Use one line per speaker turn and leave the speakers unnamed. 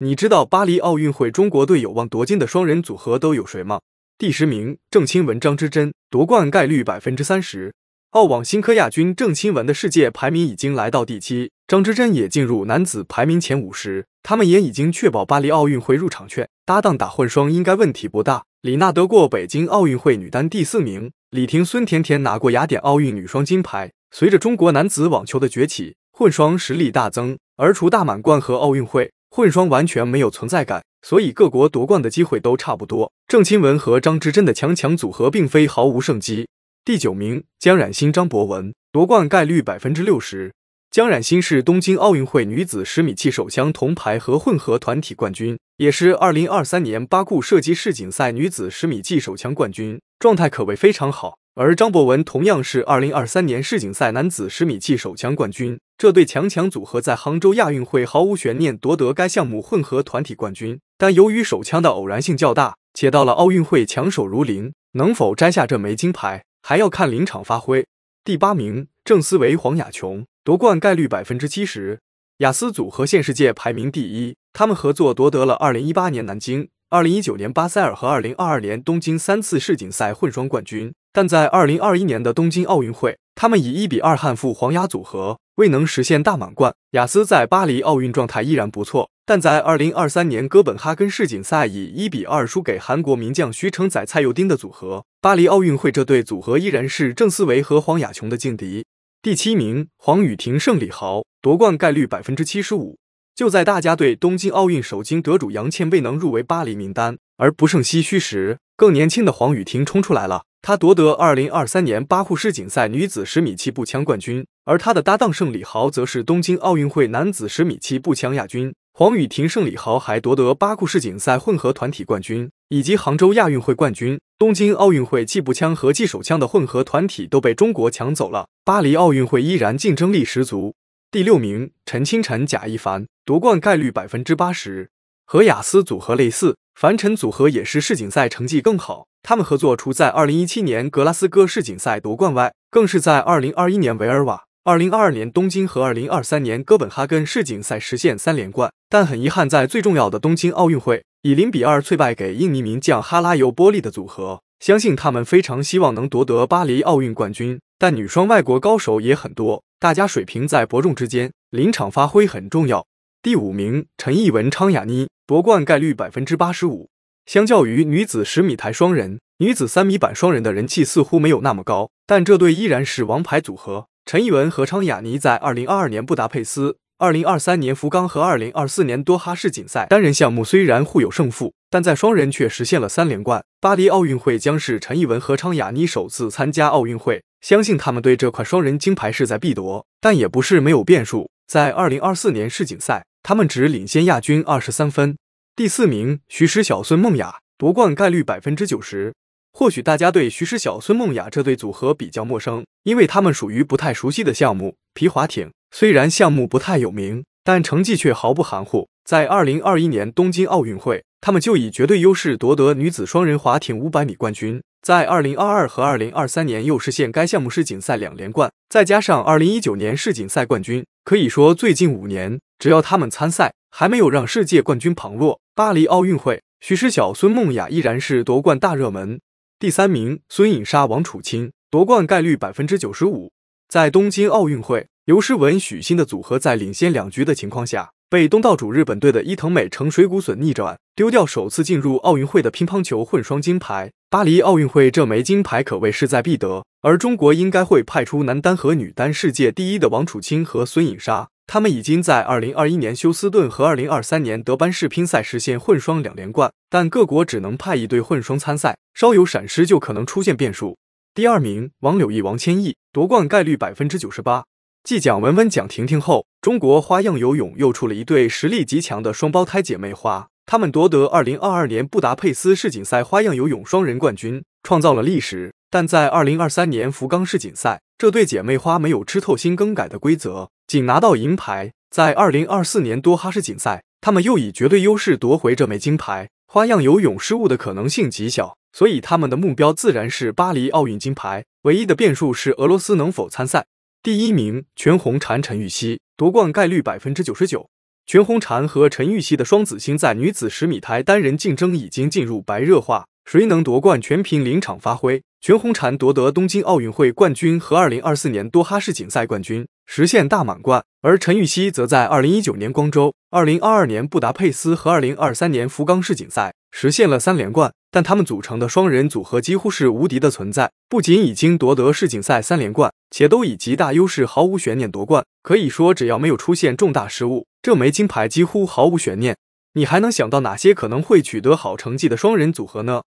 你知道巴黎奥运会中国队有望夺金的双人组合都有谁吗？第十名郑钦文张之臻夺冠概率百分之三十，澳网新科亚军郑钦文的世界排名已经来到第七，张之臻也进入男子排名前五十，他们也已经确保巴黎奥运会入场券，搭档打混双应该问题不大。李娜得过北京奥运会女单第四名，李婷孙甜甜拿过雅典奥运女双金牌，随着中国男子网球的崛起，混双实力大增，而除大满贯和奥运会。混双完全没有存在感，所以各国夺冠的机会都差不多。郑钦文和张之臻的强强组合并非毫无胜机。第九名，江冉鑫、张博文夺冠概率百分之六十。江冉鑫是东京奥运会女子十米气手枪铜牌和混合团体冠军，也是二零二三年巴库射击世锦赛女子十米气手枪冠军，状态可谓非常好。而张博文同样是二零二三年世锦赛男子十米气手枪冠军。这对强强组合在杭州亚运会毫无悬念夺得该项目混合团体冠军，但由于手枪的偶然性较大，且到了奥运会强手如林，能否摘下这枚金牌还要看临场发挥。第八名郑思维黄雅琼夺冠概率百分之七十，雅思组合现世界排名第一，他们合作夺得了二零一八年南京、二零一九年巴塞尔和二零二二年东京三次世锦赛混双冠军，但在二零二一年的东京奥运会，他们以一比二憾负黄雅组合。未能实现大满贯，雅思在巴黎奥运状态依然不错，但在二零二三年哥本哈根世锦赛以一比二输给韩国名将徐承宰、蔡佑丁的组合。巴黎奥运会这对组合依然是郑思维和黄雅琼的劲敌。第七名，黄雨婷胜李豪，夺冠概率百分之七十五。就在大家对东京奥运首金得主杨倩未能入围巴黎名单而不胜唏嘘时，更年轻的黄雨婷冲出来了，她夺得2023年巴库世锦赛女子十米气步枪冠军，而她的搭档盛李豪则是东京奥运会男子十米气步枪亚军。黄雨婷盛李豪还夺得巴库世锦赛混合团体冠军，以及杭州亚运会冠军。东京奥运会气步枪和气手枪的混合团体都被中国抢走了，巴黎奥运会依然竞争力十足。第六名，陈清晨贾一凡夺冠概率百分之八十。和雅思组合类似，凡尘组合也是世锦赛成绩更好。他们合作除在2017年格拉斯哥世锦赛夺冠外，更是在2021年维尔瓦、2022年东京和2023年哥本哈根世锦赛实现三连冠。但很遗憾，在最重要的东京奥运会，以0比2脆败给印尼名将哈拉尤波利的组合，相信他们非常希望能夺得巴黎奥运冠军。但女双外国高手也很多，大家水平在伯仲之间，临场发挥很重要。第五名，陈艺文、昌雅妮夺冠概率百分之八十五。相较于女子十米台双人、女子三米板双人的人气似乎没有那么高，但这对依然是王牌组合。陈艺文和昌雅妮在二零二二年布达佩斯、二零二三年福冈和二零二四年多哈世锦赛单人项目虽然互有胜负，但在双人却实现了三连冠。巴黎奥运会将是陈艺文和昌雅妮首次参加奥运会，相信他们对这块双人金牌势在必夺，但也不是没有变数。在二零二四年世锦赛，他们只领先亚军二十三分。第四名徐诗晓、孙梦雅夺冠概率百分之九十。或许大家对徐诗晓、孙梦雅这对组合比较陌生，因为他们属于不太熟悉的项目皮划艇。虽然项目不太有名，但成绩却毫不含糊。在二零二一年东京奥运会，他们就以绝对优势夺得女子双人划艇五百米冠军。在二零二二和二零二三年又实现该项目世锦赛两连冠，再加上二零一九年世锦赛冠军。可以说，最近五年，只要他们参赛，还没有让世界冠军旁落。巴黎奥运会，许诗晓、孙梦雅依然是夺冠大热门。第三名，孙颖莎、王楚钦夺冠概率百分之九十五。在东京奥运会，刘诗雯、许昕的组合在领先两局的情况下，被东道主日本队的伊藤美诚、水谷隼逆转，丢掉首次进入奥运会的乒乓球混双金牌。巴黎奥运会这枚金牌可谓势在必得，而中国应该会派出男单和女单世界第一的王楚钦和孙颖莎。他们已经在2021年休斯顿和2023年德班世乒赛实现混双两连冠，但各国只能派一对混双参赛，稍有闪失就可能出现变数。第二名，王柳毅、王千懿夺冠概率百分之九十八。继蒋雯雯蒋婷婷后，中国花样游泳又出了一对实力极强的双胞胎姐妹花。他们夺得2022年布达佩斯世锦赛花样游泳双人冠军，创造了历史。但在2023年福冈世锦赛，这对姐妹花没有吃透新更改的规则，仅拿到银牌。在2024年多哈世锦赛，他们又以绝对优势夺回这枚金牌。花样游泳失误的可能性极小，所以他们的目标自然是巴黎奥运金牌。唯一的变数是俄罗斯能否参赛。第一名全红婵、陈芋汐夺冠概率百分之九十九。全红婵和陈芋汐的双子星在女子十米台单人竞争已经进入白热化，谁能夺冠全凭临场发挥。全红婵夺得东京奥运会冠军和二零二四年多哈世锦赛冠军，实现大满贯；而陈芋汐则在二零一九年光州、二零二二年布达佩斯和二零二三年福冈世锦赛实现了三连冠。但他们组成的双人组合几乎是无敌的存在，不仅已经夺得世锦赛三连冠，且都以极大优势毫无悬念夺冠。可以说，只要没有出现重大失误。这枚金牌几乎毫无悬念。你还能想到哪些可能会取得好成绩的双人组合呢？